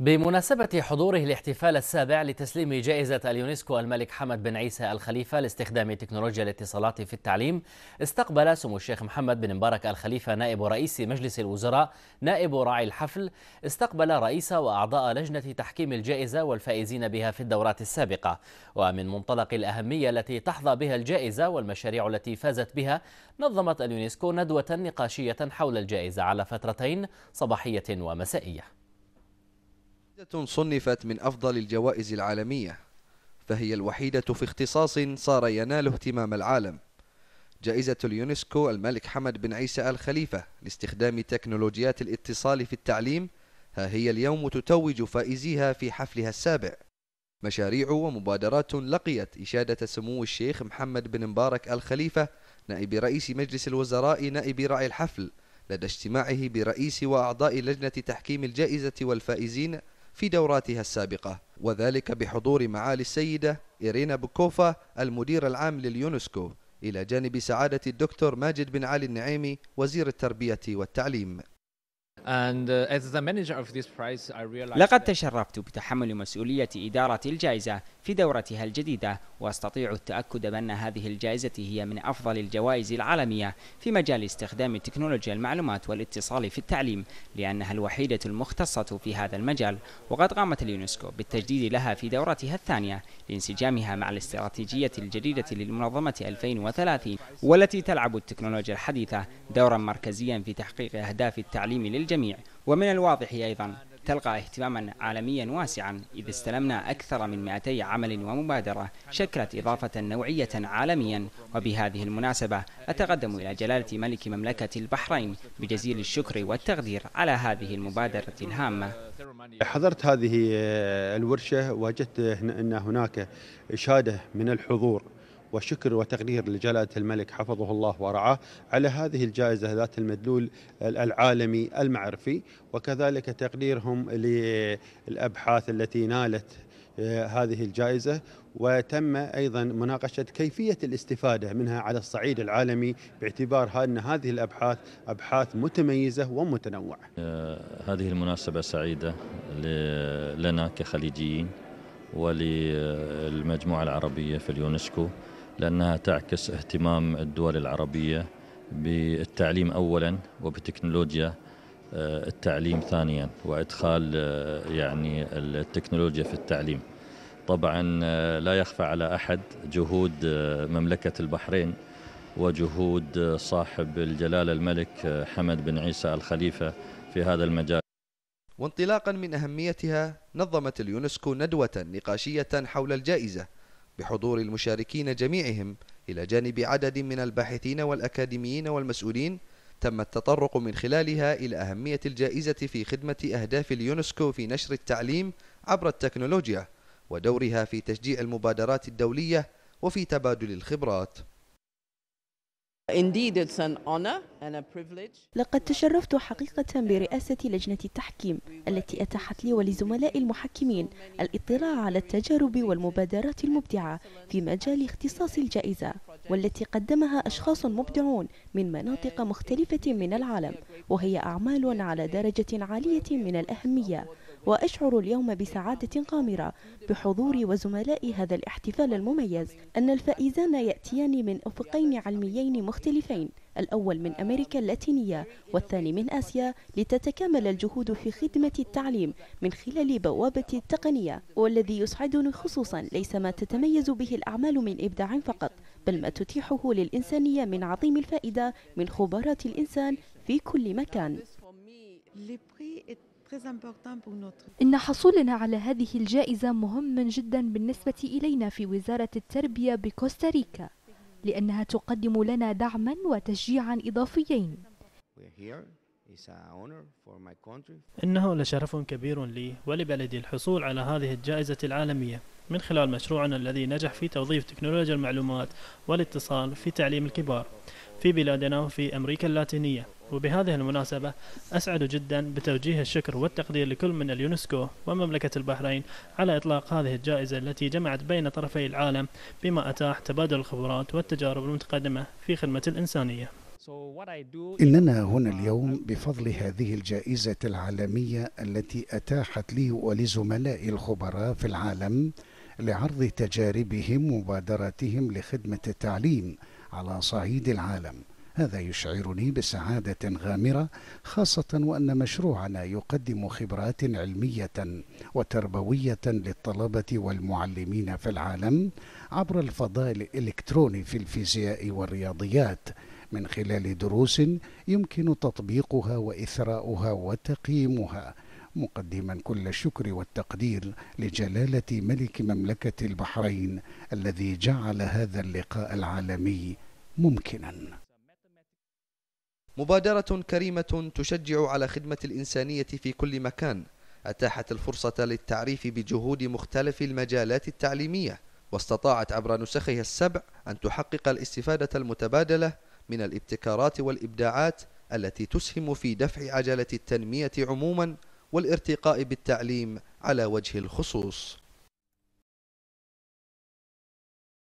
بمناسبة حضوره الاحتفال السابع لتسليم جائزة اليونسكو الملك حمد بن عيسى الخليفة لاستخدام تكنولوجيا الاتصالات في التعليم استقبل سمو الشيخ محمد بن مبارك الخليفة نائب رئيس مجلس الوزراء نائب راعي الحفل استقبل رئيس وأعضاء لجنة تحكيم الجائزة والفائزين بها في الدورات السابقة ومن منطلق الأهمية التي تحظى بها الجائزة والمشاريع التي فازت بها نظمت اليونسكو ندوة نقاشية حول الجائزة على فترتين صباحية ومسائية جائزة صنفت من أفضل الجوائز العالمية فهي الوحيدة في اختصاص صار ينال اهتمام العالم جائزة اليونسكو الملك حمد بن عيسى آل خليفة لاستخدام تكنولوجيات الاتصال في التعليم ها هي اليوم تتوج فائزيها في حفلها السابع مشاريع ومبادرات لقيت إشادة سمو الشيخ محمد بن مبارك آل خليفة نائب رئيس مجلس الوزراء نائب راعي الحفل لدى اجتماعه برئيس وأعضاء لجنة تحكيم الجائزة والفائزين في دوراتها السابقة وذلك بحضور معالي السيدة إيرينا بوكوفا المدير العام لليونسكو إلى جانب سعادة الدكتور ماجد بن علي النعيمي وزير التربية والتعليم Uh, لقد تشرفت بتحمل مسؤولية إدارة الجائزة في دورتها الجديدة وأستطيع التأكد بأن هذه الجائزة هي من أفضل الجوائز العالمية في مجال استخدام تكنولوجيا المعلومات والاتصال في التعليم لأنها الوحيدة المختصة في هذا المجال وقد قامت اليونسكو بالتجديد لها في دورتها الثانية لانسجامها مع الاستراتيجية الجديدة للمنظمة 2030 والتي تلعب التكنولوجيا الحديثة دورا مركزيا في تحقيق أهداف التعليم للجائزة الجميع ومن الواضح أيضا تلقى اهتماما عالميا واسعا إذ استلمنا أكثر من 200 عمل ومبادرة شكلت إضافة نوعية عالميا وبهذه المناسبة أتقدم إلى جلالة ملك مملكة البحرين بجزيل الشكر والتقدير على هذه المبادرة الهامة حضرت هذه الورشة وجدت أن هناك إشادة من الحضور وشكر وتقدير لجلالة الملك حفظه الله ورعاه على هذه الجائزة ذات المدلول العالمي المعرفي وكذلك تقديرهم للأبحاث التي نالت آه، هذه الجائزة وتم أيضا مناقشة كيفية الاستفادة منها على الصعيد العالمي باعتبار أن هذه الأبحاث أبحاث متميزة ومتنوعة آه، هذه المناسبة سعيدة لنا كخليجيين وللمجموعة العربية في اليونسكو لأنها تعكس اهتمام الدول العربية بالتعليم أولا وبتكنولوجيا آه، التعليم ثانيا وإدخال آه، يعني التكنولوجيا في التعليم طبعا آه، لا يخفى على أحد جهود مملكة البحرين وجهود صاحب الجلالة الملك حمد بن عيسى الخليفة في هذا المجال وانطلاقا من أهميتها نظمت اليونسكو ندوة نقاشية حول الجائزة بحضور المشاركين جميعهم إلى جانب عدد من الباحثين والأكاديميين والمسؤولين تم التطرق من خلالها إلى أهمية الجائزة في خدمة أهداف اليونسكو في نشر التعليم عبر التكنولوجيا ودورها في تشجيع المبادرات الدولية وفي تبادل الخبرات لقد تشرفت حقيقة برئاسة لجنة التحكيم التي أتاحت لي ولزملائي المحكمين الاطلاع على التجارب والمبادرات المبدعة في مجال اختصاص الجائزة والتي قدمها أشخاص مبدعون من مناطق مختلفة من العالم وهي أعمال على درجة عالية من الأهمية وأشعر اليوم بسعادة قامرة بحضوري وزملاء هذا الاحتفال المميز أن الفائزان يأتيان من أفقين علميين مختلفين الأول من أمريكا اللاتينية والثاني من آسيا لتتكامل الجهود في خدمة التعليم من خلال بوابة التقنية والذي يسعدني خصوصا ليس ما تتميز به الأعمال من إبداع فقط بل ما تتيحه للإنسانية من عظيم الفائدة من خبرات الإنسان في كل مكان إن حصولنا على هذه الجائزة مهم جدا بالنسبة إلينا في وزارة التربية بكوستاريكا لأنها تقدم لنا دعما وتشجيعا إضافيين إنه لشرف كبير لي ولبلدي الحصول على هذه الجائزة العالمية من خلال مشروعنا الذي نجح في توظيف تكنولوجيا المعلومات والاتصال في تعليم الكبار في بلادنا وفي أمريكا اللاتينية وبهذه المناسبة أسعد جدا بتوجيه الشكر والتقدير لكل من اليونسكو ومملكة البحرين على إطلاق هذه الجائزة التي جمعت بين طرفي العالم بما أتاح تبادل الخبرات والتجارب المتقدمة في خدمة الإنسانية إننا هنا اليوم بفضل هذه الجائزة العالمية التي أتاحت لي ولزملائي الخبراء في العالم لعرض تجاربهم ومبادراتهم لخدمة التعليم على صعيد العالم هذا يشعرني بسعادة غامرة خاصة وأن مشروعنا يقدم خبرات علمية وتربوية للطلبة والمعلمين في العالم عبر الفضاء الإلكتروني في الفيزياء والرياضيات من خلال دروس يمكن تطبيقها وإثراؤها وتقييمها مقدما كل الشكر والتقدير لجلالة ملك مملكة البحرين الذي جعل هذا اللقاء العالمي ممكنا مبادرة كريمة تشجع على خدمة الإنسانية في كل مكان أتاحت الفرصة للتعريف بجهود مختلف المجالات التعليمية واستطاعت عبر نسخها السبع أن تحقق الاستفادة المتبادلة من الابتكارات والإبداعات التي تسهم في دفع عجلة التنمية عموما والارتقاء بالتعليم على وجه الخصوص